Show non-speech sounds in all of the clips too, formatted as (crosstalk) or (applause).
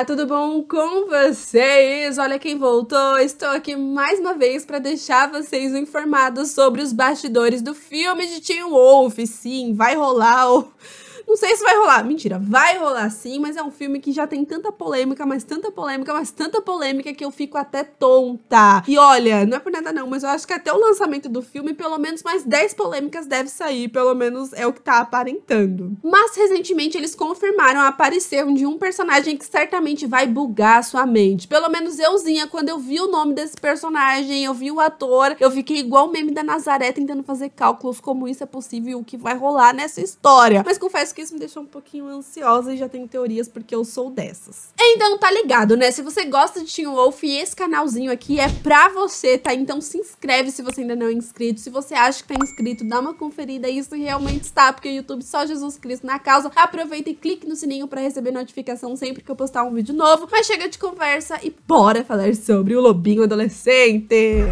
Olá, tudo bom com vocês? Olha quem voltou! Estou aqui mais uma vez para deixar vocês informados sobre os bastidores do filme de Tim Wolf. Sim, vai rolar o não sei se vai rolar. Mentira, vai rolar sim, mas é um filme que já tem tanta polêmica, mas tanta polêmica, mas tanta polêmica que eu fico até tonta. E olha, não é por nada não, mas eu acho que até o lançamento do filme, pelo menos mais 10 polêmicas deve sair, pelo menos é o que tá aparentando. Mas recentemente eles confirmaram a aparição de um personagem que certamente vai bugar a sua mente. Pelo menos euzinha, quando eu vi o nome desse personagem, eu vi o ator, eu fiquei igual o meme da Nazaré tentando fazer cálculos como isso é possível e o que vai rolar nessa história. Mas confesso que porque isso me deixou um pouquinho ansiosa e já tenho teorias porque eu sou dessas. Então tá ligado, né? Se você gosta de Teen Wolf, esse canalzinho aqui é pra você, tá? Então se inscreve se você ainda não é inscrito. Se você acha que tá inscrito, dá uma conferida. Isso realmente está, porque o YouTube só Jesus Cristo na causa. Aproveita e clique no sininho pra receber notificação sempre que eu postar um vídeo novo. Mas chega de conversa e bora falar sobre o lobinho adolescente!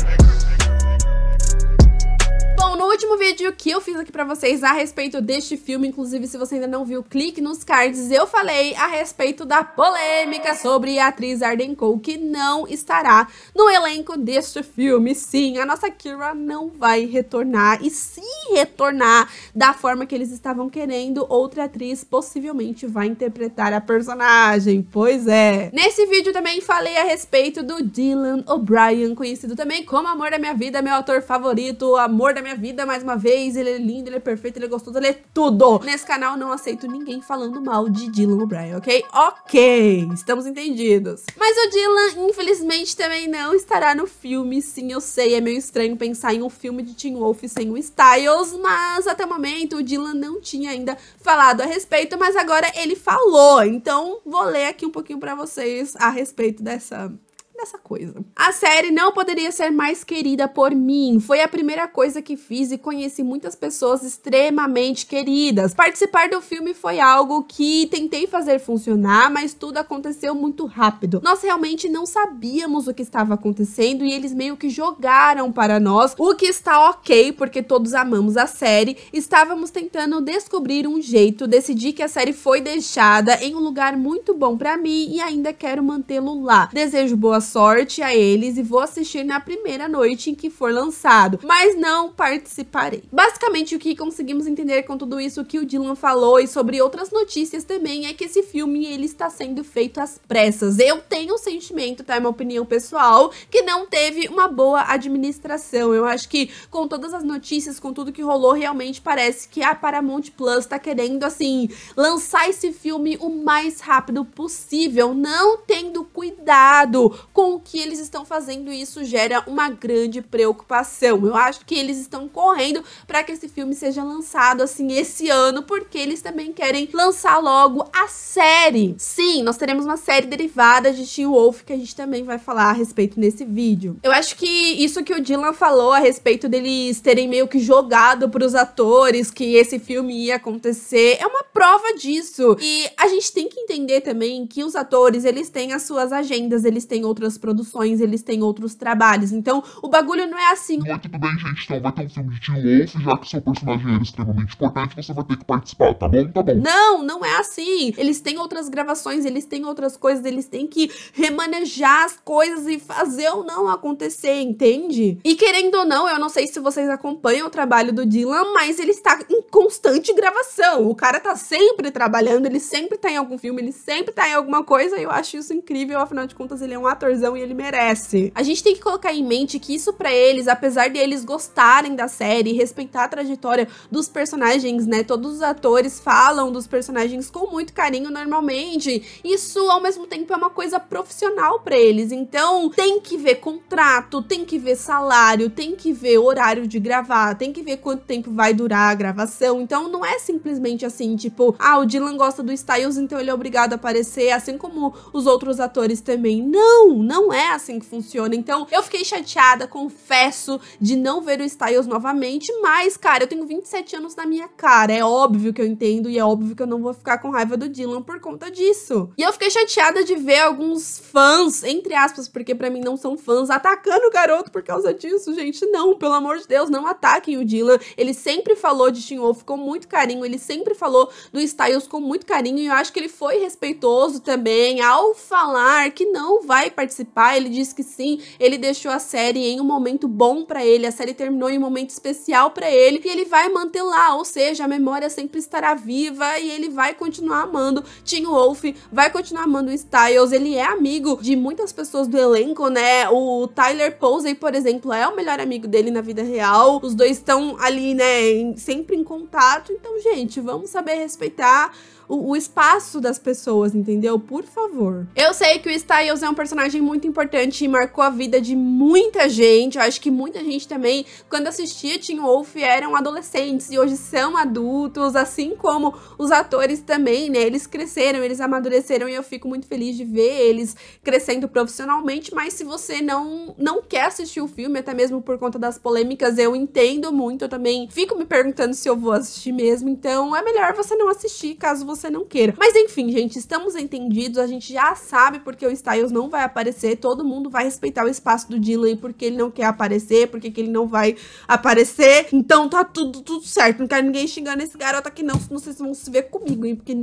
último vídeo que eu fiz aqui pra vocês a respeito deste filme, inclusive se você ainda não viu, clique nos cards, eu falei a respeito da polêmica sobre a atriz Arden Cole, que não estará no elenco deste filme. Sim, a nossa Kira não vai retornar, e se retornar da forma que eles estavam querendo, outra atriz possivelmente vai interpretar a personagem, pois é. Nesse vídeo também falei a respeito do Dylan O'Brien, conhecido também como Amor da Minha Vida, meu ator favorito, Amor da Minha Vida, mais uma vez, ele é lindo, ele é perfeito, ele é gostoso, ele é tudo. Nesse canal não aceito ninguém falando mal de Dylan O'Brien, ok? Ok, estamos entendidos. Mas o Dylan, infelizmente, também não estará no filme. Sim, eu sei, é meio estranho pensar em um filme de Teen Wolf sem o Styles, mas até o momento o Dylan não tinha ainda falado a respeito, mas agora ele falou. Então vou ler aqui um pouquinho para vocês a respeito dessa nessa coisa. A série não poderia ser mais querida por mim. Foi a primeira coisa que fiz e conheci muitas pessoas extremamente queridas. Participar do filme foi algo que tentei fazer funcionar, mas tudo aconteceu muito rápido. Nós realmente não sabíamos o que estava acontecendo e eles meio que jogaram para nós, o que está ok, porque todos amamos a série. Estávamos tentando descobrir um jeito, decidi que a série foi deixada em um lugar muito bom para mim e ainda quero mantê-lo lá. Desejo boas sorte a eles e vou assistir na primeira noite em que for lançado, mas não participarei. Basicamente, o que conseguimos entender com tudo isso que o Dylan falou e sobre outras notícias também é que esse filme ele está sendo feito às pressas. Eu tenho o sentimento, tá? É uma opinião pessoal, que não teve uma boa administração. Eu acho que com todas as notícias, com tudo que rolou, realmente parece que a Paramount Plus tá querendo, assim, lançar esse filme o mais rápido possível, não tendo cuidado com o que eles estão fazendo e isso gera uma grande preocupação. Eu acho que eles estão correndo para que esse filme seja lançado assim esse ano, porque eles também querem lançar logo a série. Sim, nós teremos uma série derivada de Teen Wolf que a gente também vai falar a respeito nesse vídeo. Eu acho que isso que o Dylan falou a respeito deles terem meio que jogado para os atores que esse filme ia acontecer é uma prova disso. E a gente tem que entender também que os atores, eles têm as suas agendas, eles têm outras outras produções, eles têm outros trabalhos. Então, o bagulho não é assim. Oi, é tudo bem, gente? Então vai ter um filme de Wolf, já que seu personagem era é extremamente importante, você vai ter que participar, tá bom? Tá bom. Não, não é assim. Eles têm outras gravações, eles têm outras coisas, eles têm que remanejar as coisas e fazer ou não acontecer, entende? E querendo ou não, eu não sei se vocês acompanham o trabalho do Dylan, mas ele está em constante gravação. O cara tá sempre trabalhando, ele sempre tá em algum filme, ele sempre tá em alguma coisa, e eu acho isso incrível, afinal de contas, ele é um ator e ele merece. A gente tem que colocar em mente que isso para eles, apesar de eles gostarem da série, respeitar a trajetória dos personagens, né? Todos os atores falam dos personagens com muito carinho normalmente. Isso ao mesmo tempo é uma coisa profissional para eles. Então, tem que ver contrato, tem que ver salário, tem que ver horário de gravar, tem que ver quanto tempo vai durar a gravação. Então, não é simplesmente assim, tipo, ah, o Dylan gosta do Styles, então ele é obrigado a aparecer, assim como os outros atores também. Não, não é assim que funciona. Então, eu fiquei chateada, confesso, de não ver o Styles novamente, mas, cara, eu tenho 27 anos na minha cara. É óbvio que eu entendo e é óbvio que eu não vou ficar com raiva do Dylan por conta disso. E eu fiquei chateada de ver alguns fãs, entre aspas, porque para mim não são fãs, atacando o garoto por causa disso, gente. Não, pelo amor de Deus, não ataquem o Dylan. Ele sempre falou de Tim Wolf com muito carinho, ele sempre falou do Styles com muito carinho e eu acho que ele foi respeitoso também ao falar que não vai participar participar, ele disse que sim, ele deixou a série em um momento bom para ele, a série terminou em um momento especial para ele e ele vai manter lá, ou seja, a memória sempre estará viva e ele vai continuar amando Tim Wolf, vai continuar amando Styles, ele é amigo de muitas pessoas do elenco, né? O Tyler Posey, por exemplo, é o melhor amigo dele na vida real, os dois estão ali, né, em, sempre em contato, então, gente, vamos saber respeitar o, o, espaço das pessoas, entendeu? Por favor. Eu sei que o Styles é um personagem muito importante e marcou a vida de muita gente. Eu acho que muita gente também, quando assistia Teen Wolf, eram adolescentes e hoje são adultos, assim como os atores também, né? Eles cresceram, eles amadureceram e eu fico muito feliz de ver eles crescendo profissionalmente. Mas se você não, não quer assistir o filme, até mesmo por conta das polêmicas, eu entendo muito. Eu também fico me perguntando se eu vou assistir mesmo. Então é melhor você não assistir caso você você não queira. Mas enfim, gente, estamos entendidos, a gente já sabe porque o Styles não vai aparecer, todo mundo vai respeitar o espaço do Dylan porque ele não quer aparecer, porque ele não vai aparecer. Então tá tudo, tudo certo, não quero ninguém xingando esse garoto aqui não, senão vocês vão se ver comigo, hein, porque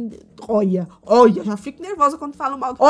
olha, olha, já fico nervosa quando falo mal. Ó,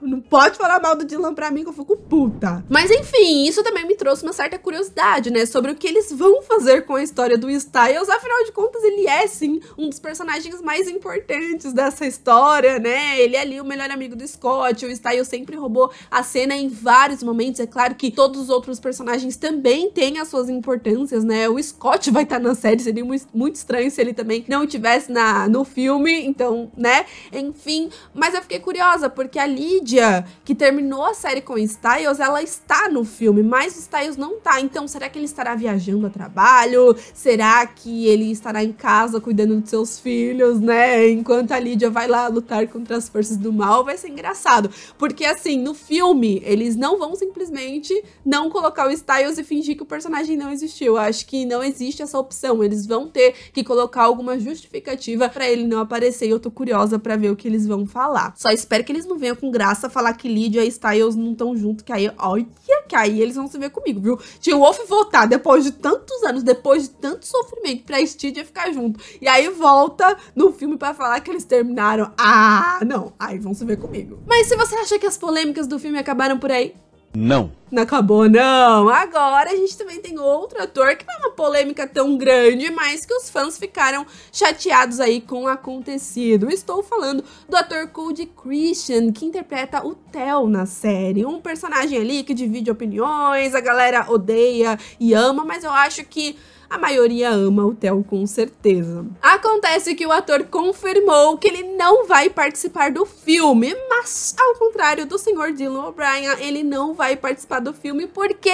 oh, não pode falar mal do Dylan pra mim que eu fico puta. Mas enfim, isso também me trouxe uma certa curiosidade, né, sobre o que eles vão fazer com a história do Styles, afinal de contas ele é sim um dos personagens mais importantes antes dessa história, né? Ele é ali o melhor amigo do Scott, o Style sempre roubou a cena em vários momentos. É claro que todos os outros personagens também têm as suas importâncias, né? O Scott vai estar tá na série, seria muito estranho se ele também não estivesse na, no filme, então, né? Enfim, mas eu fiquei curiosa, porque a Lydia, que terminou a série com o Styles, ela está no filme, mas o Styles não tá. Então, será que ele estará viajando a trabalho? Será que ele estará em casa cuidando dos seus filhos, né? Enquanto enquanto a Lídia vai lá lutar contra as forças do mal, vai ser engraçado. Porque, assim, no filme, eles não vão simplesmente não colocar o Styles e fingir que o personagem não existiu. Eu acho que não existe essa opção. Eles vão ter que colocar alguma justificativa para ele não aparecer. E eu tô curiosa para ver o que eles vão falar. Só espero que eles não venham com graça falar que Lídia e Styles não estão juntos, que aí, olha, que aí eles vão se ver comigo, viu? Tinha o Wolf voltar depois de tantos anos, depois de tanto sofrimento pra Stidia ficar junto. E aí volta no filme para falar que que eles terminaram? Ah, não. Aí vão se ver comigo. Mas se você acha que as polêmicas do filme acabaram por aí, não. Não acabou, não. Agora a gente também tem outro ator que não é uma polêmica tão grande, mas que os fãs ficaram chateados aí com o acontecido. Estou falando do ator Cody Christian, que interpreta o Theo na série. Um personagem ali que divide opiniões, a galera odeia e ama, mas eu acho que a maioria ama o Theo com certeza. Acontece que o ator confirmou que ele não vai participar do filme, mas ao contrário do Sr. Dylan O'Brien, ele não vai participar do filme porque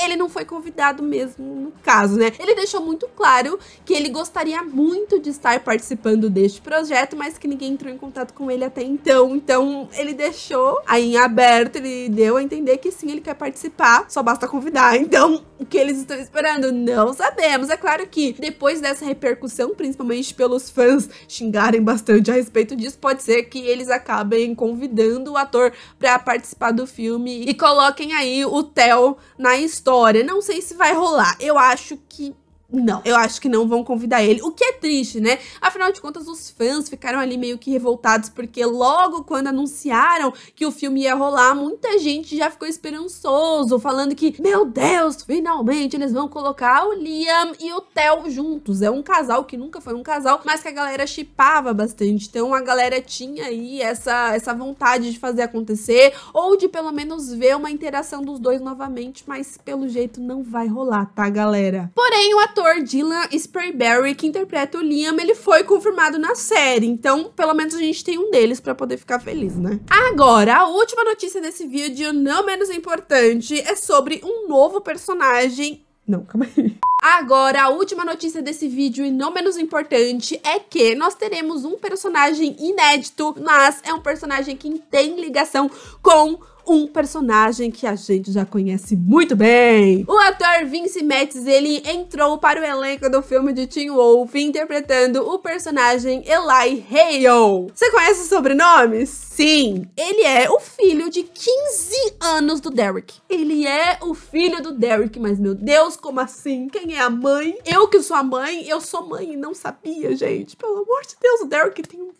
ele não foi convidado mesmo no caso, né? Ele deixou muito claro que ele gostaria muito de estar participando deste projeto, mas que ninguém entrou em contato com ele até então. Então, ele deixou aí em aberto, ele deu a entender que sim, ele quer participar, só basta convidar. Então, o que eles estão esperando? Não sabemos. É claro que depois dessa repercussão, principalmente pelos fãs xingarem bastante a respeito disso, pode ser que eles acabem convidando o ator para participar do filme e coloquem aí o Theo na história história, não sei se vai rolar. Eu acho que não, eu acho que não vão convidar ele. O que é triste, né? Afinal de contas, os fãs ficaram ali meio que revoltados, porque logo quando anunciaram que o filme ia rolar, muita gente já ficou esperançoso, falando que, meu Deus, finalmente eles vão colocar o Liam e o Theo juntos. É um casal que nunca foi um casal, mas que a galera chipava bastante. Então a galera tinha aí essa, essa vontade de fazer acontecer, ou de pelo menos ver uma interação dos dois novamente, mas pelo jeito não vai rolar, tá, galera? Porém, o ator ator Dylan Sprayberry, que interpreta o Liam, ele foi confirmado na série. Então, pelo menos a gente tem um deles para poder ficar feliz, né? Agora, a última notícia desse vídeo, não menos importante, é sobre um novo personagem não, calma aí. Agora, a última notícia desse vídeo, e não menos importante, é que nós teremos um personagem inédito, mas é um personagem que tem ligação com um personagem que a gente já conhece muito bem. O ator Vince Metz, ele entrou para o elenco do filme de Teen Wolf, interpretando o personagem Eli Hale. Você conhece o sobrenome? Sim, ele é o filho de 15 anos do Derek. Ele é o filho do Derek, mas meu Deus, como assim? Quem é a mãe? Eu que sou a mãe, eu sou mãe e não sabia, gente. Pelo amor de Deus, o Derek tem um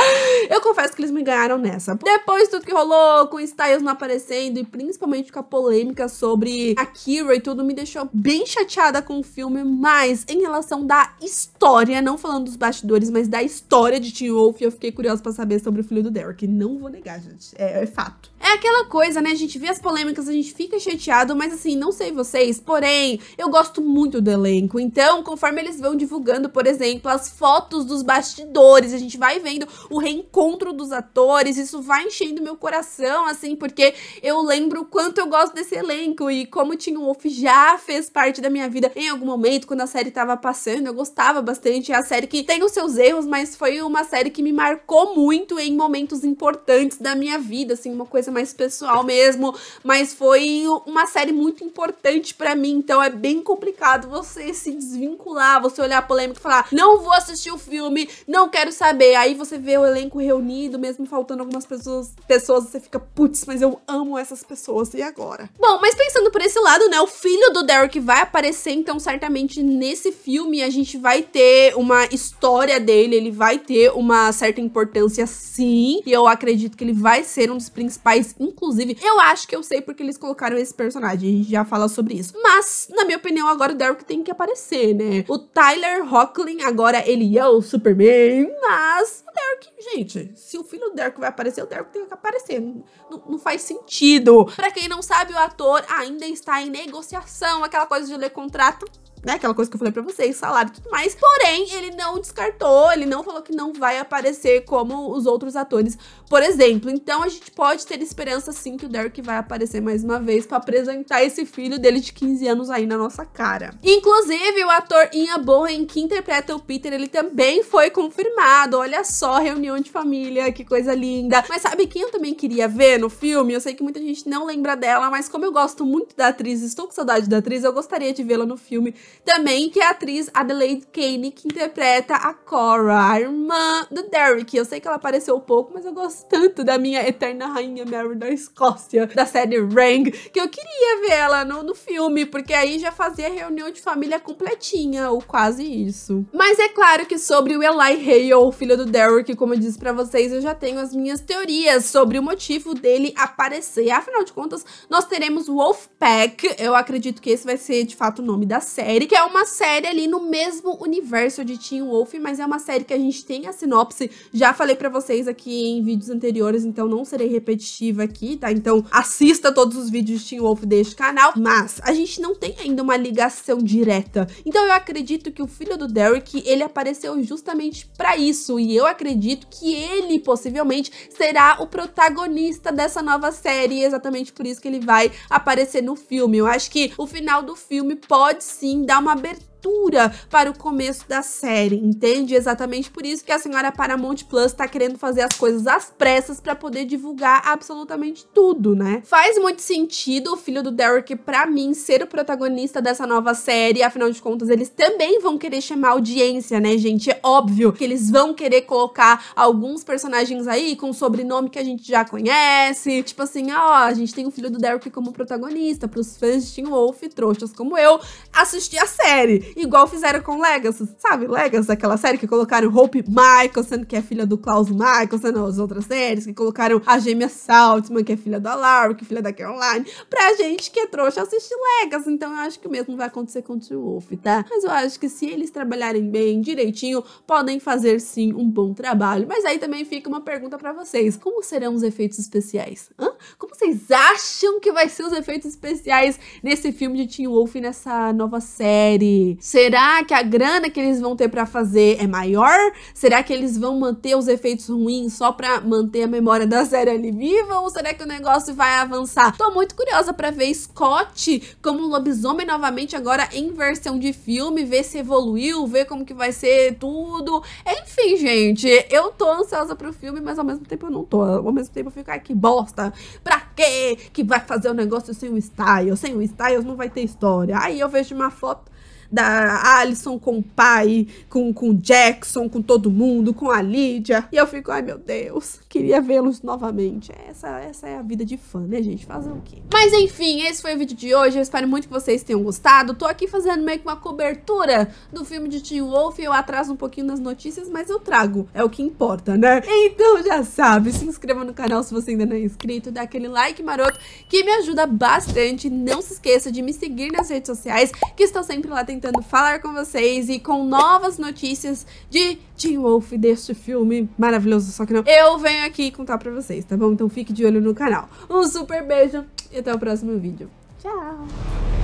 (laughs) Eu confesso que eles me ganharam nessa. Depois tudo que rolou, com Styles não aparecendo e principalmente com a polêmica sobre a Kira e tudo, me deixou bem chateada com o filme, mas em relação da história, não falando dos bastidores, mas da história de Teen Wolf, eu fiquei curiosa para saber sobre o filho do Derek. Não vou negar, gente. É, é fato. É aquela coisa, né? A gente vê as polêmicas, a gente fica chateado, mas assim, não sei vocês, porém, eu gosto muito do elenco. Então, conforme eles vão divulgando, por exemplo, as fotos dos bastidores, a gente vai vendo o reencontro dos atores, isso vai enchendo meu coração, assim, porque eu lembro quanto eu gosto desse elenco e como Tim Wolf já fez parte da minha vida em algum momento, quando a série tava passando, eu gostava bastante. É a série que tem os seus erros, mas foi uma série que me marcou muito em momentos importantes da minha vida, assim, uma coisa mais pessoal mesmo, mas foi uma série muito importante para mim, então é bem complicado você se desvincular, você olhar a polêmica e falar, não vou assistir o filme, não quero saber. Aí você vê o elenco reunido, mesmo faltando algumas pessoas, pessoas você fica, putz, mas eu amo essas pessoas, e agora? Bom, mas pensando por esse lado, né, o filho do Derek vai aparecer, então certamente nesse filme a gente vai ter uma história dele, ele vai ter uma certa importância sim, e eu acredito que ele vai ser um dos principais Inclusive, eu acho que eu sei porque eles colocaram esse personagem. A gente já fala sobre isso. Mas, na minha opinião, agora o Derek tem que aparecer, né? O Tyler Hoechlin, agora ele é o Superman, mas o Derek, gente, se o filho do Derek vai aparecer, o Derek tem que aparecer. Não, não faz sentido. Para quem não sabe, o ator ainda está em negociação, aquela coisa de ler contrato né? Aquela coisa que eu falei para vocês, salário e tudo mais. Porém, ele não descartou, ele não falou que não vai aparecer como os outros atores, por exemplo. Então a gente pode ter esperança sim que o Derek vai aparecer mais uma vez para apresentar esse filho dele de 15 anos aí na nossa cara. Inclusive, o ator Ian Bowen, que interpreta o Peter, ele também foi confirmado. Olha só, reunião de família, que coisa linda. Mas sabe quem eu também queria ver no filme? Eu sei que muita gente não lembra dela, mas como eu gosto muito da atriz, estou com saudade da atriz, eu gostaria de vê-la no filme também, que é a atriz Adelaide Kane, que interpreta a Cora, a irmã do Derek. Eu sei que ela apareceu pouco, mas eu gosto tanto da minha eterna rainha Mary da Escócia, da série Rang, que eu queria ver ela no, no filme, porque aí já fazia reunião de família completinha, ou quase isso. Mas é claro que sobre o Eli Hale, o filho do Derek, como eu disse para vocês, eu já tenho as minhas teorias sobre o motivo dele aparecer. Afinal de contas, nós teremos Wolfpack, eu acredito que esse vai ser de fato o nome da série série, que é uma série ali no mesmo universo de Teen Wolf, mas é uma série que a gente tem a sinopse. Já falei para vocês aqui em vídeos anteriores, então não serei repetitiva aqui, tá? Então assista todos os vídeos de Teen Wolf deste canal, mas a gente não tem ainda uma ligação direta. Então eu acredito que o filho do Derek, ele apareceu justamente para isso, e eu acredito que ele possivelmente será o protagonista dessa nova série, é exatamente por isso que ele vai aparecer no filme. Eu acho que o final do filme pode sim dá uma abertura abertura para o começo da série, entende? Exatamente por isso que a senhora Paramount Plus está querendo fazer as coisas às pressas para poder divulgar absolutamente tudo, né? Faz muito sentido o filho do Derek para mim ser o protagonista dessa nova série, afinal de contas eles também vão querer chamar audiência, né, gente? É óbvio que eles vão querer colocar alguns personagens aí com sobrenome que a gente já conhece, tipo assim, ó, a gente tem o filho do Derek como protagonista, pros fãs de Teen Wolf, trouxas como eu, assistir a série igual fizeram com Legacy, sabe? Legacy, aquela série que colocaram Hope Michelson, que é filha do Klaus Michelson, as outras séries, que colocaram a gêmea Saltzman, que é filha da Laura, que é filha da Caroline, pra gente que é trouxa assistir Legacy. Então eu acho que o mesmo vai acontecer com o Tio Wolf, tá? Mas eu acho que se eles trabalharem bem, direitinho, podem fazer sim um bom trabalho. Mas aí também fica uma pergunta para vocês: como serão os efeitos especiais? Hã? Como vocês acham que vai ser os efeitos especiais nesse filme de Tio Wolf e nessa nova série? Será que a grana que eles vão ter para fazer é maior? Será que eles vão manter os efeitos ruins só para manter a memória da série ali viva? Ou será que o negócio vai avançar? Tô muito curiosa para ver Scott como lobisomem novamente agora em versão de filme, ver se evoluiu, ver como que vai ser tudo. Enfim, gente, eu tô ansiosa pro filme, mas ao mesmo tempo eu não tô. Ao mesmo tempo eu fico, ai, que bosta. Pra quê que vai fazer o um negócio sem o Styles? Sem o Styles não vai ter história. Aí eu vejo uma foto da Alison com o pai, com, com o Jackson, com todo mundo, com a Lídia. E eu fico, ai meu Deus, queria vê-los novamente. Essa, essa é a vida de fã, né, gente? Fazer o quê? Mas enfim, esse foi o vídeo de hoje. Eu espero muito que vocês tenham gostado. Tô aqui fazendo meio que uma cobertura do filme de Tim Wolf. Eu atraso um pouquinho nas notícias, mas eu trago. É o que importa, né? Então já sabe, se inscreva no canal se você ainda não é inscrito, dá aquele like maroto que me ajuda bastante. Não se esqueça de me seguir nas redes sociais, que estão sempre lá tentando tentando falar com vocês e com novas notícias de Tim Wolf deste filme maravilhoso, só que não. Eu venho aqui contar pra vocês, tá bom? Então fique de olho no canal. Um super beijo e até o próximo vídeo. Tchau!